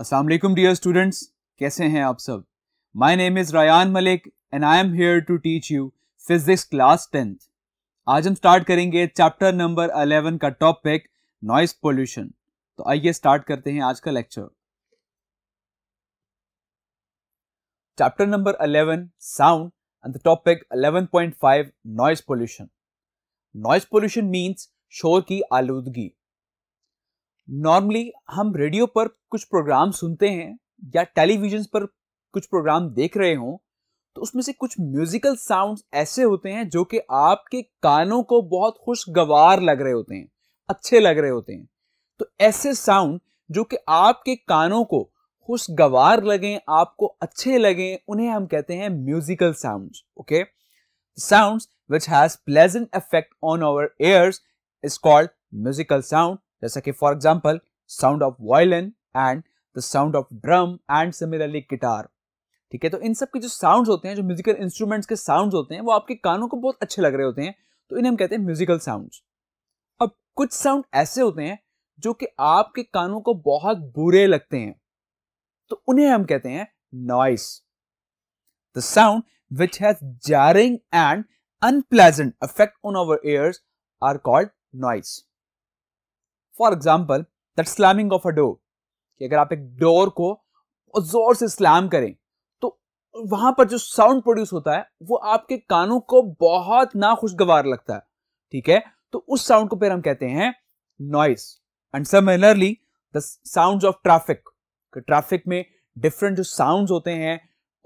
Aslam dear students कैसे हैं आप सब my name is Ryan Malik and I am here to teach you physics class tenth आज हम स्टार्ट करेंगे चैप्टर नंबर 11 का टॉपिक नॉइस पोल्यूशन तो आइए स्टार्ट करते हैं आज का lecture chapter number 11 sound and the topic 11.5 noise pollution noise pollution means शोर की आलूदगी नॉर्मली हम रेडियो पर कुछ प्रोग्राम सुनते हैं या टेलीविजन पर कुछ प्रोग्राम देख रहे हों तो उसमें से कुछ म्यूजिकल साउंड्स ऐसे होते हैं जो कि आपके कानों को बहुत खुशगवार लग रहे होते हैं अच्छे लग रहे होते हैं तो ऐसे साउंड जो कि आपके कानों को खुशगवार लगें आपको अच्छे लगें उन्हें हम कहते हैं musical sounds okay sounds which has pleasant effect on our ears is called musical sound जैसा कि for example sound of violin and the sound of drum and similarly guitar ठीक है तो इन सब के जो साउंड होते हैं जो म्यूजिकल इंस्ट्रूमेंट्स के साउंड होते हैं वो आपके कानों को बहुत अच्छे लग रहे होते हैं तो इन्हें हम कहते हैं म्यूजिकल साउंड अब कुछ साउंड ऐसे होते हैं जो कि आपके कानों को बहुत बुरे लगते हैं तो उन्हें हम कहते हैं noise the sound which has jarring and unpleasant effect on our ears are called noise for example that slamming of a door कि अगर आप एक डोर को जोर से स्लैम करें तो वहां पर जो साउंड प्रोड्यूस होता है वो आपके कानों को बहुत नाखुशगवार लगता है ठीक है तो उस साउंड को फिर हम कहते हैं noise and similarly the sound of traffic traffic में डिफरेंट जो साउंड होते हैं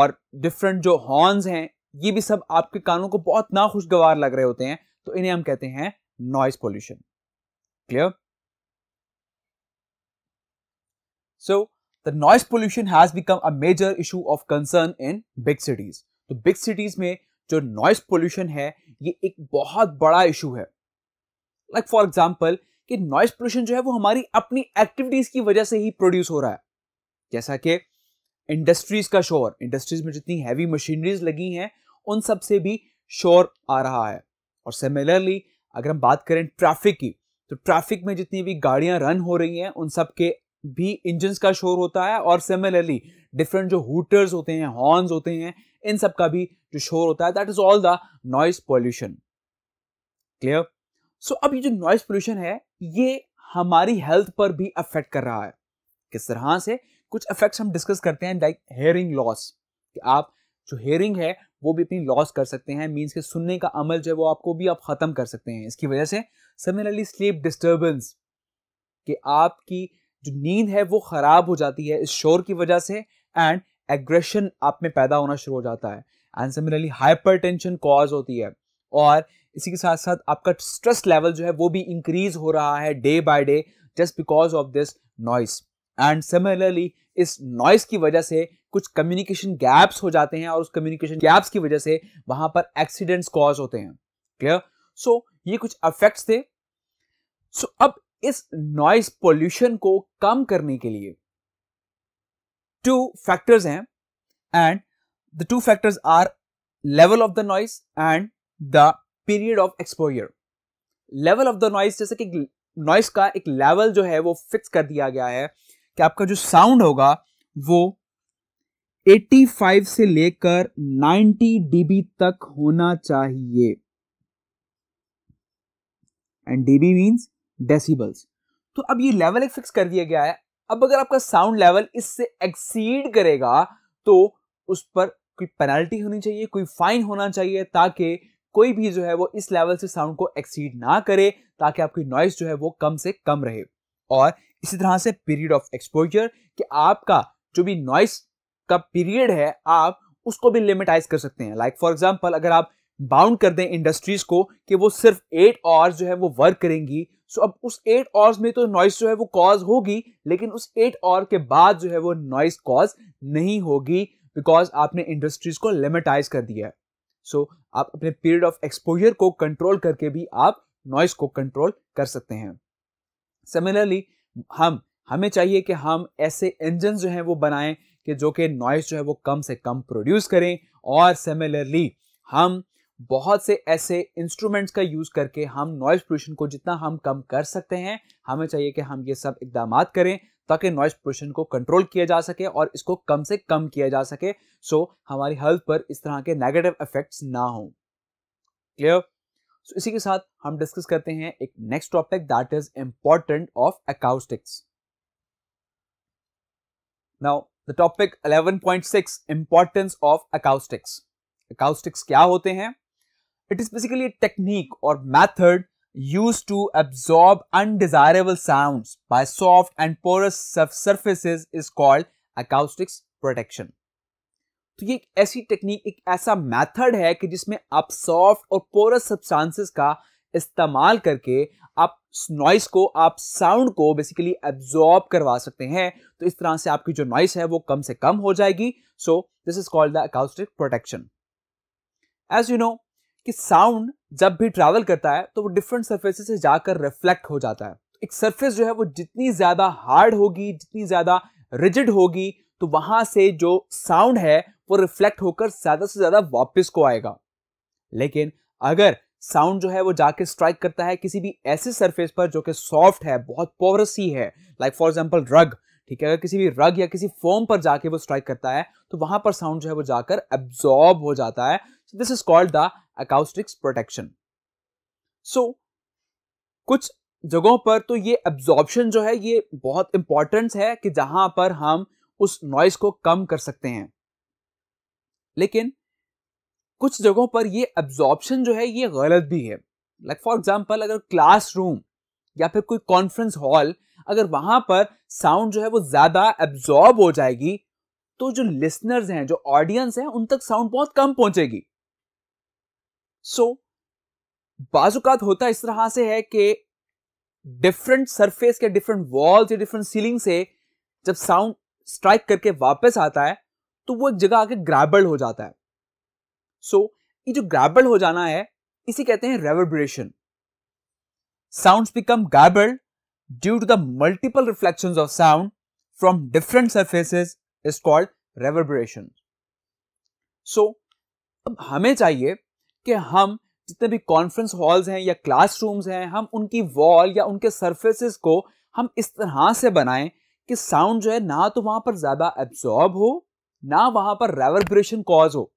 और डिफरेंट जो हॉर्न हैं ये भी सब आपके कानों को बहुत नाखुशगवार लग रहे होते हैं तो इन्हें हम कहते हैं noise pollution clear So the noise pollution has become a major issue of concern in big cities. तो बिग सिटीज में जो नॉइस पोल्यूशन है ये एक बहुत बड़ा इशू है लाइक फॉर एग्जाम्पल कि नॉइस पोल्यूशन जो है वो हमारी अपनी एक्टिविटीज की वजह से ही प्रोड्यूस हो रहा है जैसा कि इंडस्ट्रीज का शोर इंडस्ट्रीज में जितनी हैवी मशीनरीज लगी हैं उन सब से भी शोर आ रहा है और सिमिलरली अगर हम बात करें ट्रैफिक की तो ट्रैफिक में जितनी भी गाड़ियां रन हो रही हैं उन सब के भी इंजन का शोर होता है और सिमिलरली डिफरेंट जो हुटर्स होते हैं हॉर्न होते हैं इन सब का भी जो शोर होता है that is all the noise pollution clear so अब ये जो नॉइस पोल्यूशन है ये हमारी हेल्थ पर भी अफेक्ट कर रहा है किस तरह से कुछ अफेक्ट हम डिस्कस करते हैं लाइक हेयरिंग लॉस कि आप जो हेयरिंग है वो भी अपनी लॉस कर सकते हैं मीन्स के सुनने का अमल जो है वो आपको भी आप ख़त्म कर सकते हैं इसकी वजह से सिमिलरली स्लीप डिस्टर्बेंस कि आपकी जो नींद है वो ख़राब हो जाती है इस शोर की वजह से एंड एग्रेशन आप में पैदा होना शुरू हो जाता है and similarly hypertension cause होती है और इसी के साथ साथ आपका स्ट्रेस लेवल जो है वो भी इंक्रीज हो रहा है day by day just because of this noise and similarly इस नॉइस की वजह से कुछ कम्युनिकेशन गैप्स हो जाते हैं और उस कम्युनिकेशन गैप्स की वजह से वहां पर एक्सीडेंट्स कॉज होते हैं क्लियर सो so, ये कुछ अफेक्ट्स थे सो so, अब इस नॉइस पोल्यूशन को कम करने के लिए टू फैक्टर्स हैं and the two factors are level of the noise and the period of exposure level of the noise जैसे कि नॉइस का एक लेवल जो है वो फिक्स कर दिया गया है कि आपका जो साउंड होगा वो 85 से लेकर 90 डीबी तक होना चाहिए एंड डीबी मींस डेसीबल्स तो अब ये लेवल एक फिक्स कर दिया गया है अब अगर आपका साउंड लेवल इससे एक्सीड करेगा तो उस पर कोई पेनल्टी होनी चाहिए कोई फाइन होना चाहिए ताकि कोई भी जो है वो इस लेवल से साउंड को एक्सीड ना करे ताकि आपकी नॉइस जो है वो कम से कम रहे और इसी तरह से पीरियड ऑफ एक्सपोजर कि आपका जो भी नॉइस का पीरियड है आप उसको भी लिमिटाइज कर सकते हैं लाइक फॉर एग्जाम्पल अगर आप बाउंड कर दें इंडस्ट्रीज को कि वो सिर्फ एट आवर्स जो है वो वर्क करेंगी सो अब उस एट आवर्स में तो नॉइस जो है वो कॉज होगी लेकिन उस एट आवर के बाद जो है वो नॉइस कॉज नहीं होगी बिकॉज आपने इंडस्ट्रीज को लिमिटाइज कर दिया है सो so, आप अपने पीरियड ऑफ एक्सपोजर को कंट्रोल करके भी आप नॉइस को कंट्रोल कर सकते हैं सिमिलरली हम हमें चाहिए कि हम ऐसे इंजन जो हैं वो बनाएं कि जो कि नॉइस जो है वो कम से कम प्रोड्यूस करें और सिमिलरली हम बहुत से ऐसे इंस्ट्रूमेंट्स का यूज़ करके हम नॉइज़ पोल्यूशन को जितना हम कम कर सकते हैं हमें चाहिए कि हम ये सब इकदाम करें ताकि नॉइज़ पोल्यूशन को कंट्रोल किया जा सके और इसको कम से कम किया जा सके सो so, हमारी हेल्थ पर इस तरह के नेगेटिव इफेक्ट्स ना हों क्लियर सो इसी के साथ हम डिस्कस करते हैं एक next topic that is important of acoustics now the topic 11.6 importance of acoustics acoustics क्या होते हैं इट इज बेसिकली टेक्निक और method use to absorb undesirable sound by soft and porous porous is called acoustics protection तो ये एक ऐसी technique एक ऐसा मेथड है कि जिसमें आप सॉफ्ट और पोरस सब्सटेंसेस का इस्तेमाल करके आप नॉइस को आप साउंड को बेसिकली एब्जॉर्ब करवा सकते हैं तो इस तरह से आपकी जो नॉइस है वो कम से कम हो जाएगी so this is called the acoustic protection as you know कि साउंड जब भी ट्रैवल करता है तो वो डिफरेंट सर्फेस से जाकर रिफ्लेक्ट हो जाता है एक सर्फेस जो है वो जितनी ज़्यादा हार्ड होगी जितनी ज़्यादा रिजिड होगी तो वहां से जो साउंड है वो रिफ्लेक्ट होकर ज़्यादा से ज़्यादा वापस को आएगा लेकिन अगर साउंड जो है वो जाके स्ट्राइक करता है किसी भी ऐसे सरफेस पर जो कि सॉफ्ट है बहुत पोरसी है लाइक फॉर एग्जाम्पल रग ठीक है अगर किसी भी रग या किसी फोम पर जाके वो स्ट्राइक करता है तो वहां पर साउंड जो है वो जाकर एब्जॉर्ब हो जाता है this is called the acoustics protection so कुछ जगहों पर तो ये एब्जॉर्प्शन जो है ये बहुत इंपॉर्टेंट है कि जहां पर हम उस नॉइज को कम कर सकते हैं लेकिन कुछ जगहों पर ये एब्जॉर्प्शन जो है ये गलत भी है लाइक फॉर एग्जांपल अगर क्लासरूम या फिर कोई कॉन्फ्रेंस हॉल अगर वहां पर साउंड जो है वो ज्यादा एब्जॉर्ब हो जाएगी तो जो लिसनर्स हैं जो ऑडियंस हैं उन तक साउंड बहुत कम पहुंचेगी सो so, बाजुकात होता इस तरह से है कि डिफरेंट सरफेस के डिफरेंट वॉल्स या डिफरेंट सीलिंग से जब साउंड स्ट्राइक करके वापस आता है तो वो एक जगह आके ग्रैबल हो जाता है सो so, ये जो ग्रैबल हो जाना है इसे कहते हैं reverberation sound become garbled due to the multiple reflection of sound from different surfaces is called reverberation so अब हमें चाहिए कि हम जितने भी कॉन्फ्रेंस हॉल्स हैं या क्लासरूम्स हैं हम उनकी वॉल या उनके सर्फेसिस को हम इस तरह से बनाएं कि साउंड जो है ना तो वहां पर ज्यादा एब्जॉर्ब हो ना वहां पर रेवरब्रेशन कॉज हो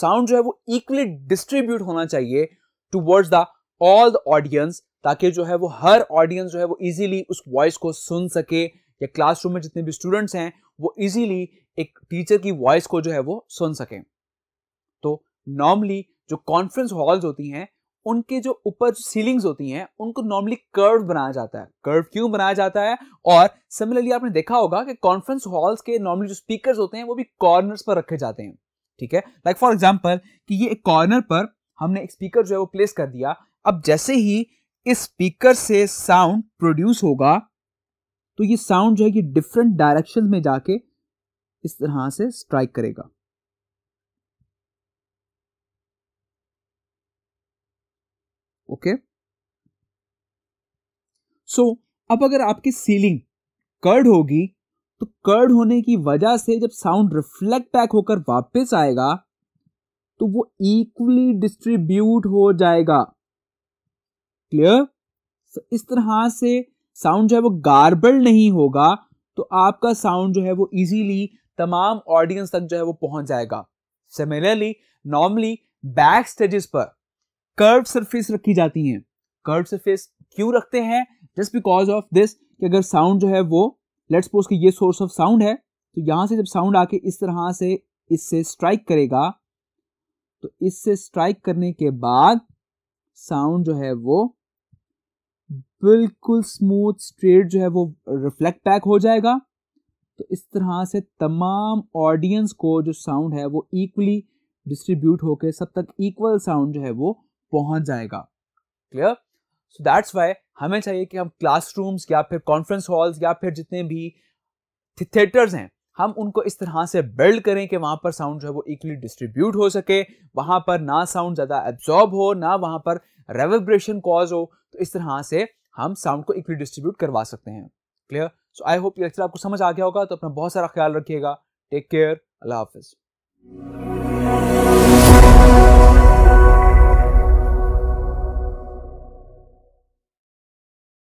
साउंड जो है वो इक्वली डिस्ट्रीब्यूट होना चाहिए towards the all the audience ताकि जो है वो हर ऑडियंस जो है वो इजीली उस वॉइस को सुन सके या क्लासरूम में जितने भी स्टूडेंट्स हैं वो इजीली एक टीचर की वॉइस को जो है वो सुन सकें नॉर्मली जो कॉन्फ्रेंस हॉल्स होती हैं उनके जो ऊपर जो सीलिंग्स होती हैं उनको नॉर्मली कर्व बनाया जाता है कर्व क्यों बनाया जाता है और सिमिलरली आपने देखा होगा कि कॉन्फ्रेंस हॉल्स के नॉर्मली जो स्पीकर होते हैं वो भी कॉर्नर्स पर रखे जाते हैं ठीक है लाइक फॉर एग्जाम्पल कि ये एक कॉर्नर पर हमने एक स्पीकर जो है वो प्लेस कर दिया अब जैसे ही इस स्पीकर से साउंड प्रोड्यूस होगा तो ये साउंड जो है कि डिफरेंट डायरेक्शन में जाके इस तरह से स्ट्राइक करेगा ओके सो अब अगर आपकी सीलिंग कर्ड होगी तो कर्ड होने की वजह से जब साउंड रिफ्लेक्ट बैक होकर वापस आएगा तो वो इक्वली डिस्ट्रीब्यूट हो जाएगा क्लियर so, इस तरह से साउंड जो है वो गार्बल नहीं होगा तो आपका साउंड जो है वो इजीली तमाम ऑडियंस तक जो है वो पहुंच जाएगा सिमिलरली नॉर्मली बैक स्टेजेस पर कर्व सरफेस रखी जाती हैं कर्व सरफेस क्यों रखते हैं जस्ट बिकॉज ऑफ दिस कि अगर साउंड जो है वो लेट्स सपोज कि ये सोर्स ऑफ साउंड है तो यहां से जब साउंड आके इस तरह से इससे स्ट्राइक करेगा तो इससे स्ट्राइक करने के बाद साउंड जो है वो बिल्कुल स्मूथ स्ट्रेट जो है वो रिफ्लेक्ट बैक हो जाएगा तो इस तरह से तमाम ऑडियंस को जो साउंड है वो इक्वली डिस्ट्रीब्यूट होकर सब तक इक्वल साउंड जो है वो पहुंच जाएगा क्लियर सो दैट्स वाई हमें चाहिए कि हम क्लासरूम्स या फिर कॉन्फ्रेंस हॉल्स या फिर जितने भी थिएटर्स हैं हम उनको इस तरह से बिल्ड करें कि वहां पर साउंड जो है वो इक्वली डिस्ट्रीब्यूट हो सके वहां पर ना साउंड ज़्यादा एब्जॉर्ब हो ना वहां पर रेवरब्रेशन कॉज हो तो इस तरह से हम साउंड को इक्वली डिस्ट्रीब्यूट करवा सकते हैं क्लियर सो आई होप ये लेक्चर आपको समझ आ गया होगा तो अपना बहुत सारा ख्याल रखिएगा टेक केयर अल्लाह हाफिज़